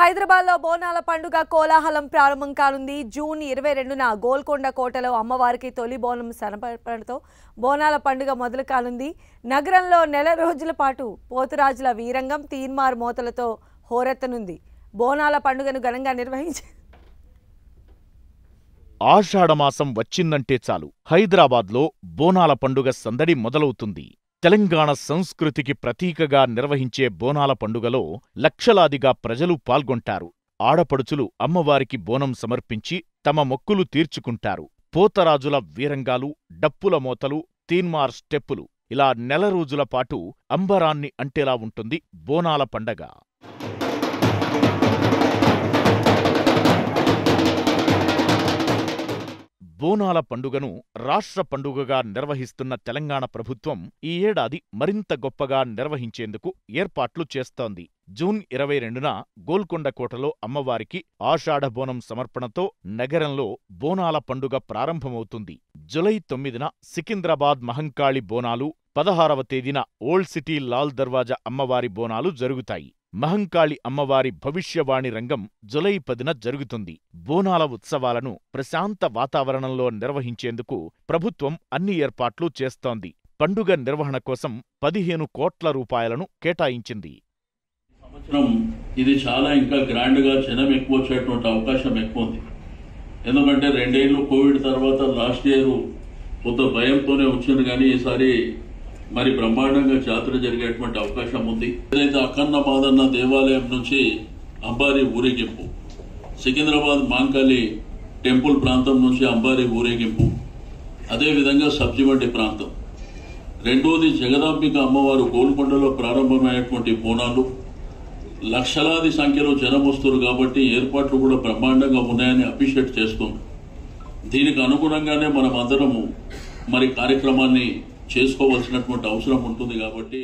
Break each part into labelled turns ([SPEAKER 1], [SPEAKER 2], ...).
[SPEAKER 1] హైదరాబాద్లో బోనాల పండుగ కోలాహలం ప్రారంభం కానుంది జూన్ ఇరవై రెండున గోల్కొండ కోటలో అమ్మవారికి తొలి బోనం సనపడటంతో బోనాల పండుగ మొదలు కానుంది నగరంలో నెల రోజుల పాటు పోతురాజుల వీరంగం తీన్మార్ మోతలతో హోరెత్తనుంది బోనాల పండుగను ఘనంగా నిర్వహించి
[SPEAKER 2] ఆషాఢమాసం వచ్చిందంటే చాలు హైదరాబాద్లో బోనాల పండుగ సందడి మొదలవుతుంది తెలంగాణ సంస్కృతికి ప్రతీకగా నిర్వహించే బోనాల పండుగలో లక్షలాదిగా ప్రజలు పాల్గొంటారు ఆడపడుచులు అమ్మవారికి బోనం సమర్పించి తమ మొక్కులు తీర్చుకుంటారు పోతరాజుల వీరంగాలు డప్పుల మోతలు తీన్మార్ స్టెప్పులు ఇలా నెల రోజులపాటు అంబరాన్ని అంటేలా ఉంటుంది బోనాల పండగ బోనాల పండుగను రాష్ట్ర పండుగగా నిర్వహిస్తున్న తెలంగాణ ప్రభుత్వం ఈ ఏడాది మరింత గొప్పగా నిర్వహించేందుకు ఏర్పాట్లు చేస్తోంది జూన్ ఇరవై రెండున గోల్కొండ కోటలో అమ్మవారికి ఆషాఢ బోనం సమర్పణతో నగరంలో బోనాల పండుగ ప్రారంభమవుతుంది జులై తొమ్మిదిన సికింద్రాబాద్ మహంకాళి బోనాలు పదహారవ తేదీన ఓల్డ్ సిటీ లాల్ దర్వాజా అమ్మవారి బోనాలు జరుగుతాయి మహంకాళి అమ్మవారి భవిష్యవాణి రంగం జులై పదిన జరుగుతుంది బోనాల ఉత్సవాలను ప్రశాంత వాతావరణంలో నిర్వహించేందుకు ప్రభుత్వం అన్ని ఏర్పాట్లు చేస్తోంది పండుగ నిర్వహణ కోసం పదిహేను కోట్ల రూపాయలను కేటాయించింది
[SPEAKER 3] ఇది చాలా ఇంకా గ్రాండ్గా జనం ఎక్కువ వచ్చేటువంటి అవకాశం ఎక్కువ ఉంది ఎందుకంటే రెండేళ్లు కోవిడ్ తర్వాత లాస్ట్ ఇయర్ కొంత భయంతోనే వచ్చింది కానీ ఈసారి మరి బ్రహ్మాండంగా జాతర జరిగేటువంటి అవకాశం ఉంది ఏదైతే అఖన్న మాదన్న దేవాలయం నుంచి అంబారి ఊరేగింపు సికింద్రాబాద్ మాంకాలి టెంపుల్ ప్రాంతం నుంచి అంబారి ఊరేగింపు అదేవిధంగా సబ్జిమండి ప్రాంతం రెండోది జగదాంబిక అమ్మవారు గోల్కొండలో ప్రారంభమైనటువంటి బోనాలు లక్షలాది సంఖ్యలో జనం వస్తారు కాబట్టి ఏర్పాట్లు కూడా బ్రహ్మాండంగా ఉన్నాయని అప్రిషియేట్ చేస్తుంది దీనికి అనుగుణంగానే మనం అందరము మరి కార్యక్రమాన్ని చేసుకోవలసినటువంటి అవసరం ఉంటుంది కాబట్టి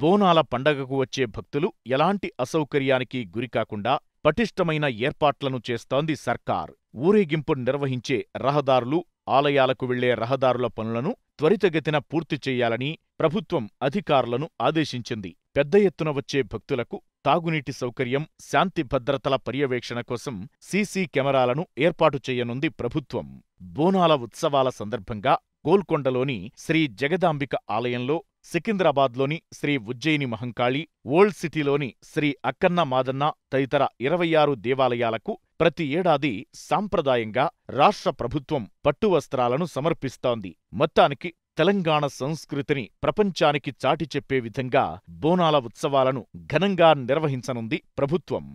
[SPEAKER 2] బోనాల పండగకు వచ్చే భక్తులు ఎలాంటి అసౌకర్యానికి గురికాకుండా పటిష్టమైన ఏర్పాట్లను చేస్తోంది సర్కార్ ఊరేగింపు నిర్వహించే రహదారులు ఆలయాలకు వెళ్లే రహదారుల పనులను త్వరితగతిన పూర్తి చేయాలని ప్రభుత్వం అధికారులను ఆదేశించింది పెద్ద ఎత్తున వచ్చే భక్తులకు తాగునీటి సౌకర్యం శాంతి భద్రతల పర్యవేక్షణ కోసం సీసీ కెమెరాలను ఏర్పాటు చేయనుంది ప్రభుత్వం బోనాల ఉత్సవాల సందర్భంగా గోల్కొండలోని శ్రీ జగదాంబిక ఆలయంలో సికింద్రాబాద్లోని శ్రీ ఉజ్జయిని మహంకాళి ఓల్డ్ సిటీలోని శ్రీ అక్కన్న మాదన్న తదితర ఇరవై ఆరు దేవాలయాలకు ప్రతి ఏడాది సాంప్రదాయంగా రాష్ట్ర ప్రభుత్వం పట్టువస్త్రాలను సమర్పిస్తోంది మొత్తానికి తెలంగాణ సంస్కృతిని ప్రపంచానికి చాటి చెప్పే విధంగా బోనాల ఉత్సవాలను ఘనంగా నిర్వహించనుంది ప్రభుత్వం